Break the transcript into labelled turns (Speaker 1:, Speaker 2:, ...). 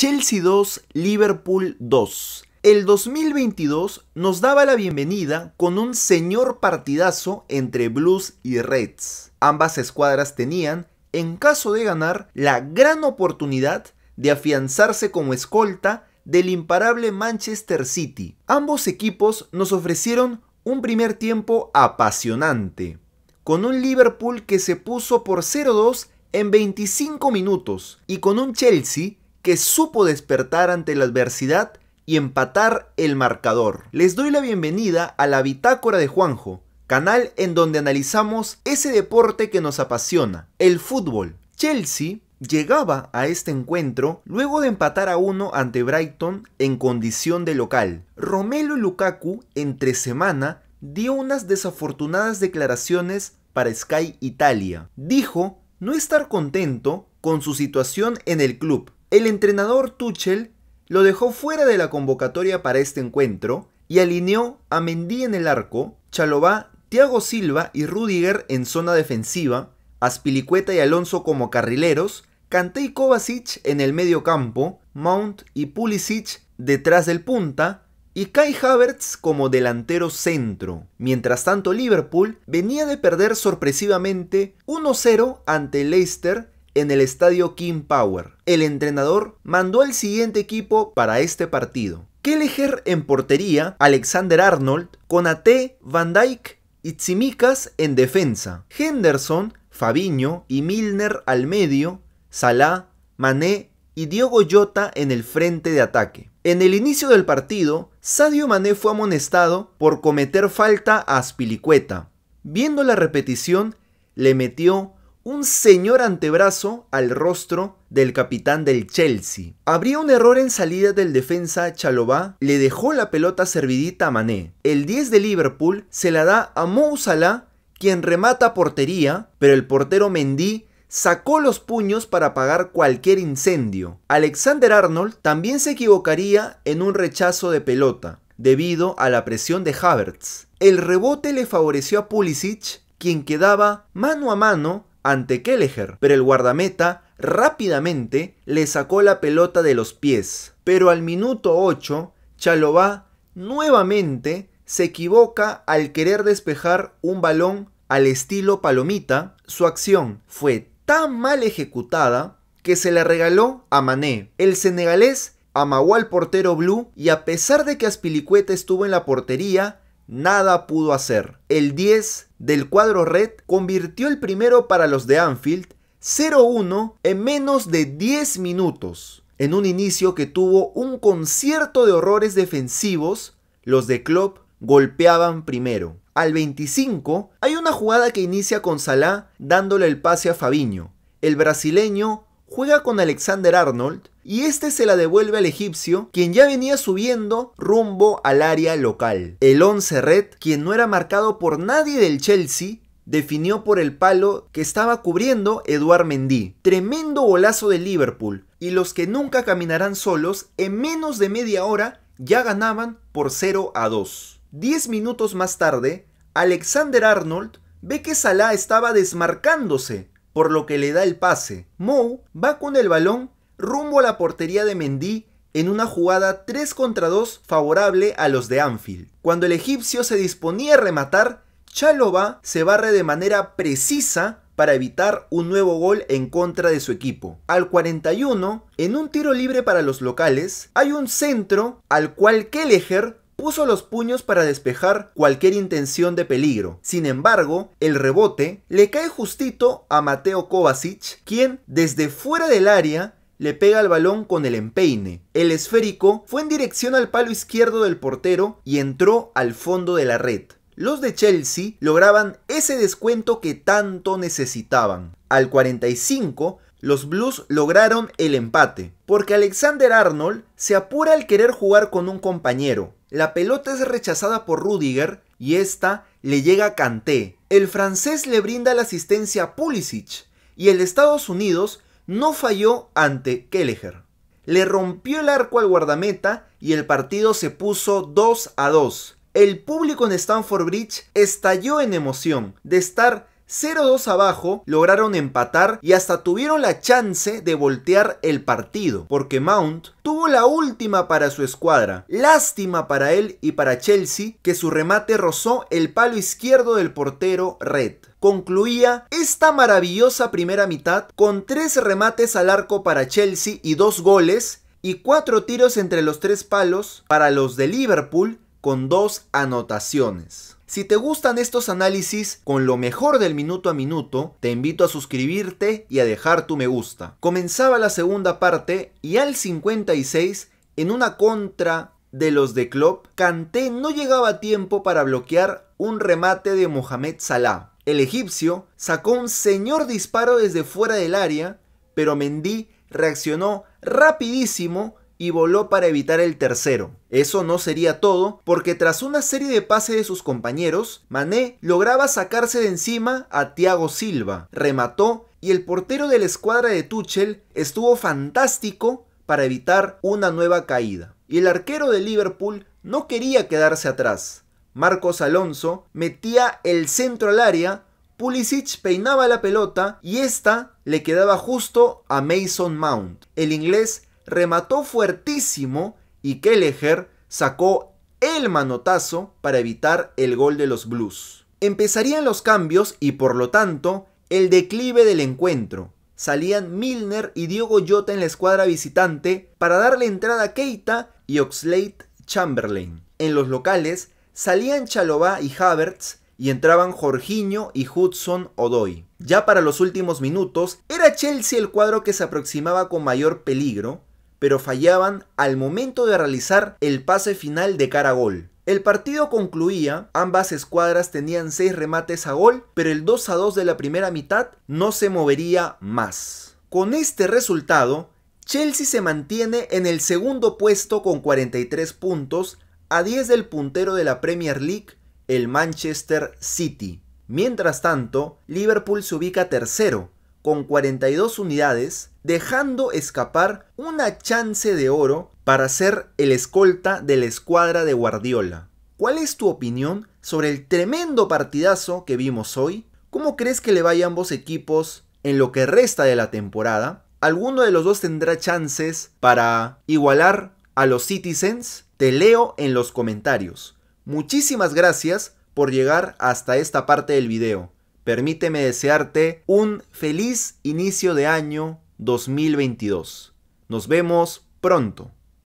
Speaker 1: Chelsea 2, Liverpool 2. El 2022 nos daba la bienvenida con un señor partidazo entre Blues y Reds. Ambas escuadras tenían, en caso de ganar, la gran oportunidad de afianzarse como escolta del imparable Manchester City. Ambos equipos nos ofrecieron un primer tiempo apasionante, con un Liverpool que se puso por 0-2 en 25 minutos y con un Chelsea que supo despertar ante la adversidad y empatar el marcador. Les doy la bienvenida a la Bitácora de Juanjo, canal en donde analizamos ese deporte que nos apasiona, el fútbol. Chelsea llegaba a este encuentro luego de empatar a uno ante Brighton en condición de local. Romelu Lukaku, entre semana, dio unas desafortunadas declaraciones para Sky Italia. Dijo no estar contento con su situación en el club, el entrenador Tuchel lo dejó fuera de la convocatoria para este encuentro y alineó a Mendy en el arco, Chalobá, Thiago Silva y Rudiger en zona defensiva, Aspilicueta y Alonso como carrileros, Kanté y Kovacic en el medio campo, Mount y Pulisic detrás del punta y Kai Havertz como delantero centro. Mientras tanto, Liverpool venía de perder sorpresivamente 1-0 ante Leicester en el estadio King Power. El entrenador mandó al siguiente equipo para este partido. Kelleher en portería, Alexander Arnold, con Ate, Van Dijk y Tsimikas en defensa. Henderson, Fabiño y Milner al medio, Salah, Mané y Diogo Jota en el frente de ataque. En el inicio del partido, Sadio Mané fue amonestado por cometer falta a Spilicueta. Viendo la repetición, le metió un señor antebrazo al rostro del capitán del Chelsea. Habría un error en salida del defensa Chalobá, le dejó la pelota servidita a Mané. El 10 de Liverpool se la da a Moussala, quien remata portería, pero el portero Mendy sacó los puños para apagar cualquier incendio. Alexander Arnold también se equivocaría en un rechazo de pelota, debido a la presión de Havertz. El rebote le favoreció a Pulisic, quien quedaba mano a mano ante Kelleher, pero el guardameta rápidamente le sacó la pelota de los pies. Pero al minuto 8, Chalobá nuevamente se equivoca al querer despejar un balón al estilo palomita. Su acción fue tan mal ejecutada que se le regaló a Mané. El senegalés amagó al portero blue y a pesar de que Aspilicueta estuvo en la portería, nada pudo hacer. El 10 del cuadro red convirtió el primero para los de Anfield 0-1 en menos de 10 minutos, en un inicio que tuvo un concierto de horrores defensivos, los de Klopp golpeaban primero. Al 25 hay una jugada que inicia con Salah dándole el pase a Fabiño. El brasileño juega con Alexander Arnold y este se la devuelve al egipcio, quien ya venía subiendo rumbo al área local. El 11 Red, quien no era marcado por nadie del Chelsea, definió por el palo que estaba cubriendo Eduard Mendy. Tremendo golazo de Liverpool. Y los que nunca caminarán solos, en menos de media hora ya ganaban por 0 a 2. 10 minutos más tarde, Alexander Arnold ve que Salah estaba desmarcándose por lo que le da el pase. Mou va con el balón rumbo a la portería de Mendy en una jugada 3 contra 2 favorable a los de Anfield. Cuando el egipcio se disponía a rematar, Chalova se barre de manera precisa para evitar un nuevo gol en contra de su equipo. Al 41, en un tiro libre para los locales, hay un centro al cual Kelleher puso los puños para despejar cualquier intención de peligro. Sin embargo, el rebote le cae justito a Mateo Kovacic, quien desde fuera del área le pega el balón con el empeine. El esférico fue en dirección al palo izquierdo del portero y entró al fondo de la red. Los de Chelsea lograban ese descuento que tanto necesitaban. Al 45, los Blues lograron el empate, porque Alexander Arnold se apura al querer jugar con un compañero. La pelota es rechazada por Rudiger y esta le llega a Kanté. El francés le brinda la asistencia a Pulisic y el Estados Unidos no falló ante Kelleher. Le rompió el arco al guardameta y el partido se puso 2 a 2. El público en Stamford Bridge estalló en emoción de estar 0-2 abajo, lograron empatar y hasta tuvieron la chance de voltear el partido, porque Mount tuvo la última para su escuadra. Lástima para él y para Chelsea que su remate rozó el palo izquierdo del portero Red concluía esta maravillosa primera mitad con tres remates al arco para Chelsea y dos goles y cuatro tiros entre los tres palos para los de Liverpool con dos anotaciones. Si te gustan estos análisis con lo mejor del minuto a minuto, te invito a suscribirte y a dejar tu me gusta. Comenzaba la segunda parte y al 56, en una contra de los de Klopp, Kanté no llegaba a tiempo para bloquear un remate de Mohamed Salah. El egipcio sacó un señor disparo desde fuera del área, pero Mendy reaccionó rapidísimo y voló para evitar el tercero. Eso no sería todo, porque tras una serie de pases de sus compañeros, Mané lograba sacarse de encima a Thiago Silva, remató y el portero de la escuadra de Tuchel estuvo fantástico para evitar una nueva caída. Y el arquero de Liverpool no quería quedarse atrás. Marcos Alonso metía el centro al área, Pulisic peinaba la pelota y esta le quedaba justo a Mason Mount. El inglés remató fuertísimo y Kelleher sacó el manotazo para evitar el gol de los Blues. Empezarían los cambios y por lo tanto el declive del encuentro. Salían Milner y Diego Jota en la escuadra visitante para darle entrada a Keita y Oxlade Chamberlain. En los locales salían Chalobá y Havertz y entraban Jorginho y Hudson Odoy. Ya para los últimos minutos, era Chelsea el cuadro que se aproximaba con mayor peligro, pero fallaban al momento de realizar el pase final de cara a gol. El partido concluía, ambas escuadras tenían 6 remates a gol, pero el 2 a 2 de la primera mitad no se movería más. Con este resultado, Chelsea se mantiene en el segundo puesto con 43 puntos, a 10 del puntero de la Premier League, el Manchester City. Mientras tanto, Liverpool se ubica tercero, con 42 unidades, dejando escapar una chance de oro para ser el escolta de la escuadra de Guardiola. ¿Cuál es tu opinión sobre el tremendo partidazo que vimos hoy? ¿Cómo crees que le vaya a ambos equipos en lo que resta de la temporada? ¿Alguno de los dos tendrá chances para igualar a los Citizens? Te leo en los comentarios. Muchísimas gracias por llegar hasta esta parte del video permíteme desearte un feliz inicio de año 2022. Nos vemos pronto.